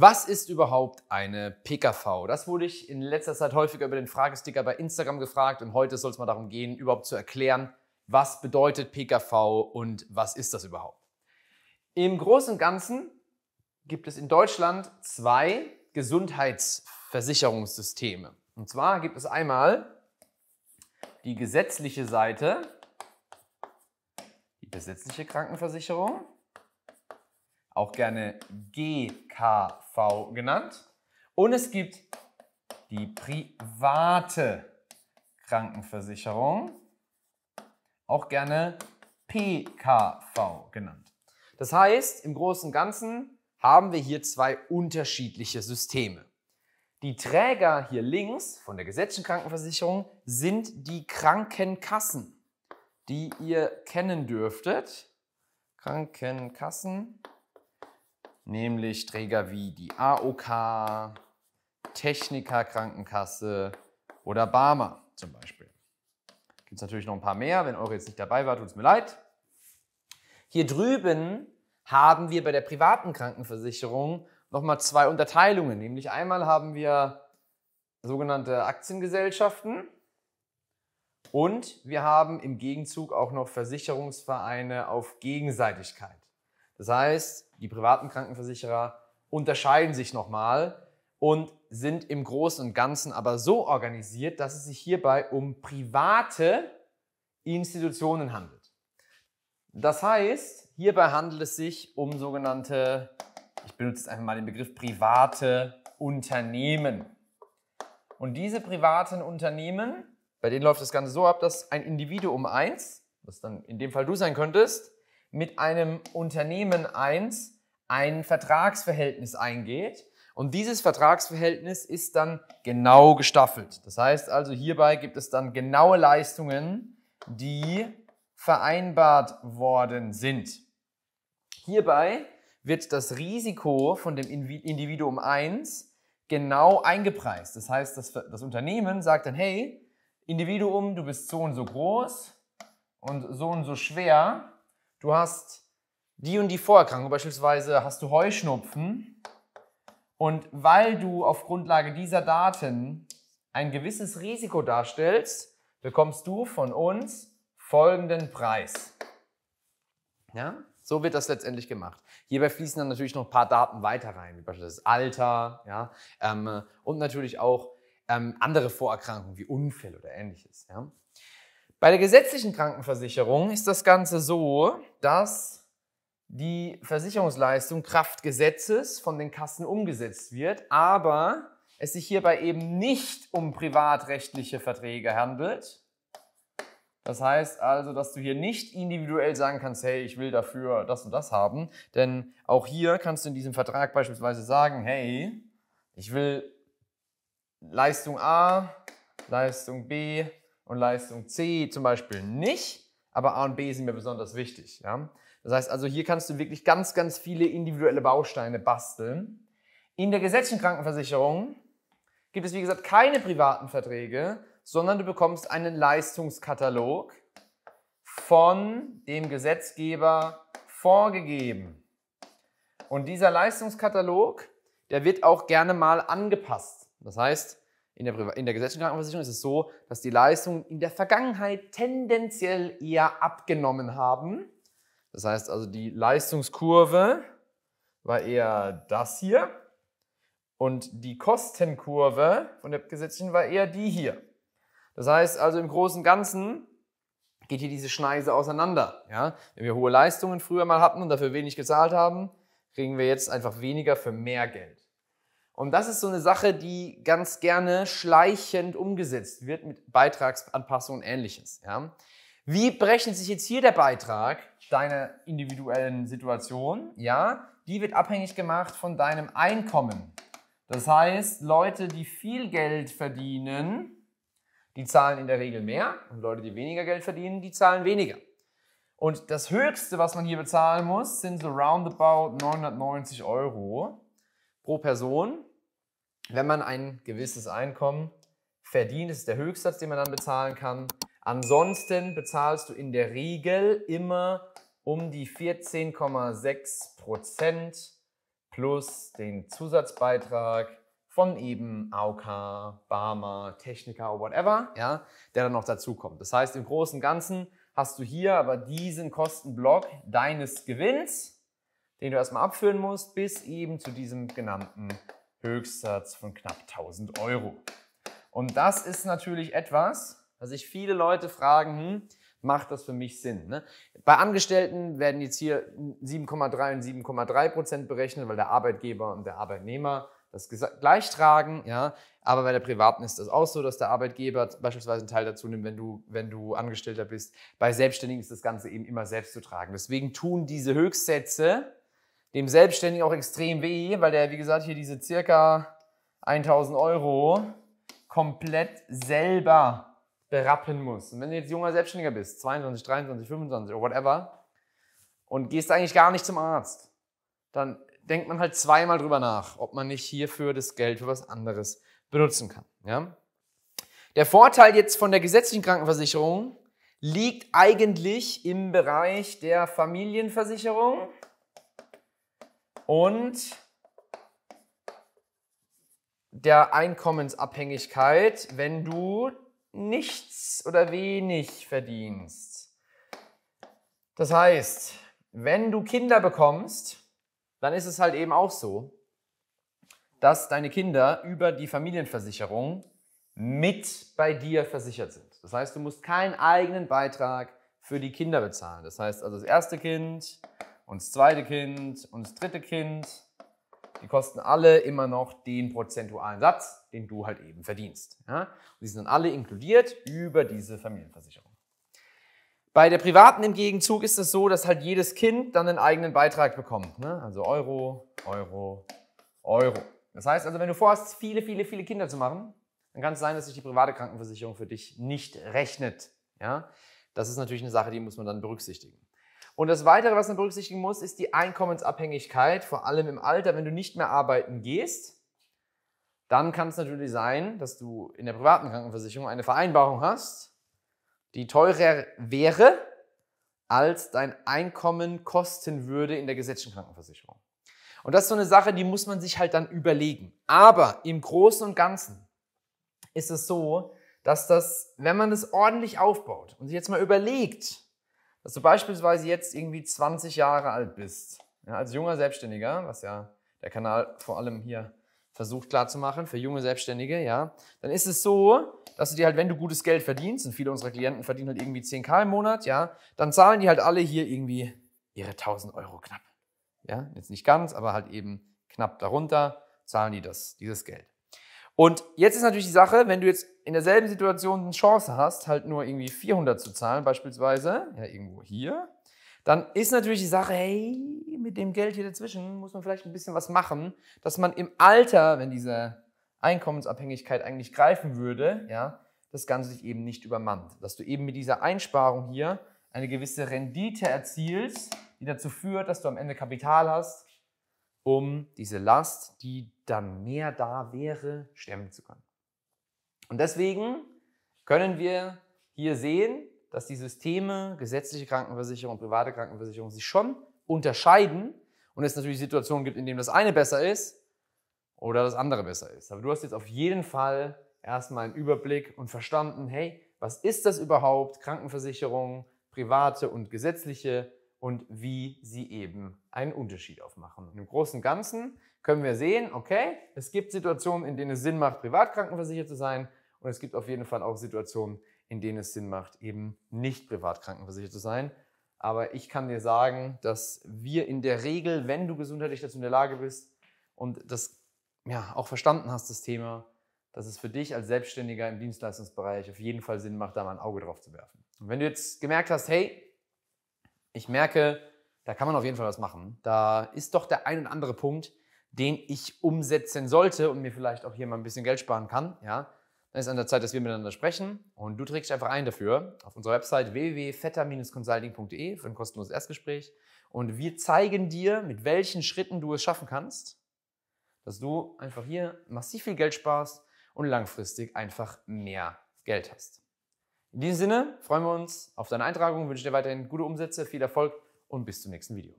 Was ist überhaupt eine PKV? Das wurde ich in letzter Zeit häufiger über den Fragesticker bei Instagram gefragt und heute soll es mal darum gehen, überhaupt zu erklären, was bedeutet PKV und was ist das überhaupt. Im Großen und Ganzen gibt es in Deutschland zwei Gesundheitsversicherungssysteme. Und zwar gibt es einmal die gesetzliche Seite, die gesetzliche Krankenversicherung auch gerne GKV genannt. Und es gibt die private Krankenversicherung, auch gerne PKV genannt. Das heißt, im Großen und Ganzen haben wir hier zwei unterschiedliche Systeme. Die Träger hier links von der gesetzlichen Krankenversicherung sind die Krankenkassen, die ihr kennen dürftet. Krankenkassen nämlich Träger wie die AOK, Techniker Krankenkasse oder Barmer zum Beispiel. Gibt es natürlich noch ein paar mehr. Wenn eure jetzt nicht dabei war, tut es mir leid. Hier drüben haben wir bei der privaten Krankenversicherung nochmal zwei Unterteilungen. Nämlich einmal haben wir sogenannte Aktiengesellschaften und wir haben im Gegenzug auch noch Versicherungsvereine auf Gegenseitigkeit. Das heißt, die privaten Krankenversicherer unterscheiden sich nochmal und sind im Großen und Ganzen aber so organisiert, dass es sich hierbei um private Institutionen handelt. Das heißt, hierbei handelt es sich um sogenannte, ich benutze jetzt einfach mal den Begriff private Unternehmen. Und diese privaten Unternehmen, bei denen läuft das Ganze so ab, dass ein Individuum 1, was dann in dem Fall du sein könntest, mit einem Unternehmen 1 ein Vertragsverhältnis eingeht. Und dieses Vertragsverhältnis ist dann genau gestaffelt. Das heißt also, hierbei gibt es dann genaue Leistungen, die vereinbart worden sind. Hierbei wird das Risiko von dem Individuum 1 genau eingepreist. Das heißt, das, das Unternehmen sagt dann, hey, Individuum, du bist so und so groß und so und so schwer du hast die und die Vorerkrankung, beispielsweise hast du Heuschnupfen und weil du auf Grundlage dieser Daten ein gewisses Risiko darstellst, bekommst du von uns folgenden Preis. Ja? So wird das letztendlich gemacht. Hierbei fließen dann natürlich noch ein paar Daten weiter rein, wie beispielsweise das Alter ja, ähm, und natürlich auch ähm, andere Vorerkrankungen wie Unfälle oder ähnliches. Ja. Bei der gesetzlichen Krankenversicherung ist das Ganze so, dass die Versicherungsleistung Kraft Gesetzes von den Kassen umgesetzt wird, aber es sich hierbei eben nicht um privatrechtliche Verträge handelt. Das heißt also, dass du hier nicht individuell sagen kannst, hey, ich will dafür das und das haben, denn auch hier kannst du in diesem Vertrag beispielsweise sagen, hey, ich will Leistung A, Leistung B, und Leistung C zum Beispiel nicht, aber A und B sind mir besonders wichtig. Ja? Das heißt also, hier kannst du wirklich ganz, ganz viele individuelle Bausteine basteln. In der gesetzlichen Krankenversicherung gibt es, wie gesagt, keine privaten Verträge, sondern du bekommst einen Leistungskatalog von dem Gesetzgeber vorgegeben. Und dieser Leistungskatalog, der wird auch gerne mal angepasst. Das heißt, in der, in der gesetzlichen Krankenversicherung ist es so, dass die Leistungen in der Vergangenheit tendenziell eher abgenommen haben. Das heißt also, die Leistungskurve war eher das hier und die Kostenkurve von der gesetzlichen war eher die hier. Das heißt also, im Großen und Ganzen geht hier diese Schneise auseinander. Ja? Wenn wir hohe Leistungen früher mal hatten und dafür wenig gezahlt haben, kriegen wir jetzt einfach weniger für mehr Geld. Und das ist so eine Sache, die ganz gerne schleichend umgesetzt wird mit Beitragsanpassungen und ähnliches. Ja? Wie berechnet sich jetzt hier der Beitrag deiner individuellen Situation? Ja, die wird abhängig gemacht von deinem Einkommen. Das heißt, Leute, die viel Geld verdienen, die zahlen in der Regel mehr und Leute, die weniger Geld verdienen, die zahlen weniger. Und das Höchste, was man hier bezahlen muss, sind so roundabout 990 Euro pro Person wenn man ein gewisses Einkommen verdient, ist der Höchstsatz, den man dann bezahlen kann. Ansonsten bezahlst du in der Regel immer um die 14,6 plus den Zusatzbeitrag von eben AOK, Barmer, Techniker, oder whatever, ja, der dann noch dazukommt. Das heißt, im Großen und Ganzen hast du hier aber diesen Kostenblock deines Gewinns, den du erstmal abführen musst, bis eben zu diesem genannten Höchstsatz von knapp 1000 Euro. Und das ist natürlich etwas, was sich viele Leute fragen, hm, macht das für mich Sinn? Ne? Bei Angestellten werden jetzt hier 7,3 und 7,3 Prozent berechnet, weil der Arbeitgeber und der Arbeitnehmer das gleich tragen, ja. Aber bei der Privaten ist das auch so, dass der Arbeitgeber beispielsweise einen Teil dazu nimmt, wenn du, wenn du Angestellter bist. Bei Selbstständigen ist das Ganze eben immer selbst zu tragen. Deswegen tun diese Höchstsätze dem Selbstständigen auch extrem weh, weil der, wie gesagt, hier diese circa 1000 Euro komplett selber berappen muss. Und wenn du jetzt junger Selbstständiger bist, 22, 23, 25 oder whatever, und gehst eigentlich gar nicht zum Arzt, dann denkt man halt zweimal drüber nach, ob man nicht hierfür das Geld für was anderes benutzen kann. Ja? Der Vorteil jetzt von der gesetzlichen Krankenversicherung liegt eigentlich im Bereich der Familienversicherung und der Einkommensabhängigkeit, wenn du nichts oder wenig verdienst. Das heißt, wenn du Kinder bekommst, dann ist es halt eben auch so, dass deine Kinder über die Familienversicherung mit bei dir versichert sind. Das heißt, du musst keinen eigenen Beitrag für die Kinder bezahlen. Das heißt also das erste Kind, und das zweite Kind und das dritte Kind. Die kosten alle immer noch den prozentualen Satz, den du halt eben verdienst. Ja? Und die sind dann alle inkludiert über diese Familienversicherung. Bei der privaten im Gegenzug ist es so, dass halt jedes Kind dann einen eigenen Beitrag bekommt. Ne? Also Euro, Euro, Euro. Das heißt also, wenn du vorhast, viele, viele, viele Kinder zu machen, dann kann es sein, dass sich die private Krankenversicherung für dich nicht rechnet. Ja? Das ist natürlich eine Sache, die muss man dann berücksichtigen. Und das Weitere, was man berücksichtigen muss, ist die Einkommensabhängigkeit, vor allem im Alter. Wenn du nicht mehr arbeiten gehst, dann kann es natürlich sein, dass du in der privaten Krankenversicherung eine Vereinbarung hast, die teurer wäre, als dein Einkommen kosten würde in der gesetzlichen Krankenversicherung. Und das ist so eine Sache, die muss man sich halt dann überlegen. Aber im Großen und Ganzen ist es so, dass das, wenn man das ordentlich aufbaut und sich jetzt mal überlegt, dass du beispielsweise jetzt irgendwie 20 Jahre alt bist, ja, als junger Selbstständiger, was ja der Kanal vor allem hier versucht klarzumachen für junge Selbstständige, ja, dann ist es so, dass du dir halt, wenn du gutes Geld verdienst, und viele unserer Klienten verdienen halt irgendwie 10k im Monat, ja, dann zahlen die halt alle hier irgendwie ihre 1000 Euro knapp. Ja, jetzt nicht ganz, aber halt eben knapp darunter zahlen die das, dieses Geld. Und jetzt ist natürlich die Sache, wenn du jetzt in derselben Situation eine Chance hast, halt nur irgendwie 400 zu zahlen, beispielsweise, ja, irgendwo hier, dann ist natürlich die Sache, hey, mit dem Geld hier dazwischen muss man vielleicht ein bisschen was machen, dass man im Alter, wenn diese Einkommensabhängigkeit eigentlich greifen würde, ja, das Ganze sich eben nicht übermannt. Dass du eben mit dieser Einsparung hier eine gewisse Rendite erzielst, die dazu führt, dass du am Ende Kapital hast, um diese Last, die dann mehr da wäre, stemmen zu können. Und deswegen können wir hier sehen, dass die Systeme, gesetzliche Krankenversicherung und private Krankenversicherung, sich schon unterscheiden und es natürlich Situationen gibt, in denen das eine besser ist oder das andere besser ist. Aber du hast jetzt auf jeden Fall erstmal einen Überblick und verstanden, hey, was ist das überhaupt? Krankenversicherung, private und gesetzliche Krankenversicherung? und wie sie eben einen Unterschied aufmachen. Im Großen und Ganzen können wir sehen, okay, es gibt Situationen, in denen es Sinn macht, privat krankenversichert zu sein und es gibt auf jeden Fall auch Situationen, in denen es Sinn macht, eben nicht privat krankenversichert zu sein. Aber ich kann dir sagen, dass wir in der Regel, wenn du gesundheitlich dazu in der Lage bist und das ja, auch verstanden hast, das Thema, dass es für dich als Selbstständiger im Dienstleistungsbereich auf jeden Fall Sinn macht, da mal ein Auge drauf zu werfen. Und wenn du jetzt gemerkt hast, hey, ich merke, da kann man auf jeden Fall was machen. Da ist doch der ein oder andere Punkt, den ich umsetzen sollte und mir vielleicht auch hier mal ein bisschen Geld sparen kann. Ja, dann ist an der Zeit, dass wir miteinander sprechen und du trägst einfach ein dafür auf unserer Website www.fetter-consulting.de für ein kostenloses Erstgespräch und wir zeigen dir, mit welchen Schritten du es schaffen kannst, dass du einfach hier massiv viel Geld sparst und langfristig einfach mehr Geld hast. In diesem Sinne freuen wir uns auf deine Eintragung, wünsche dir weiterhin gute Umsätze, viel Erfolg und bis zum nächsten Video.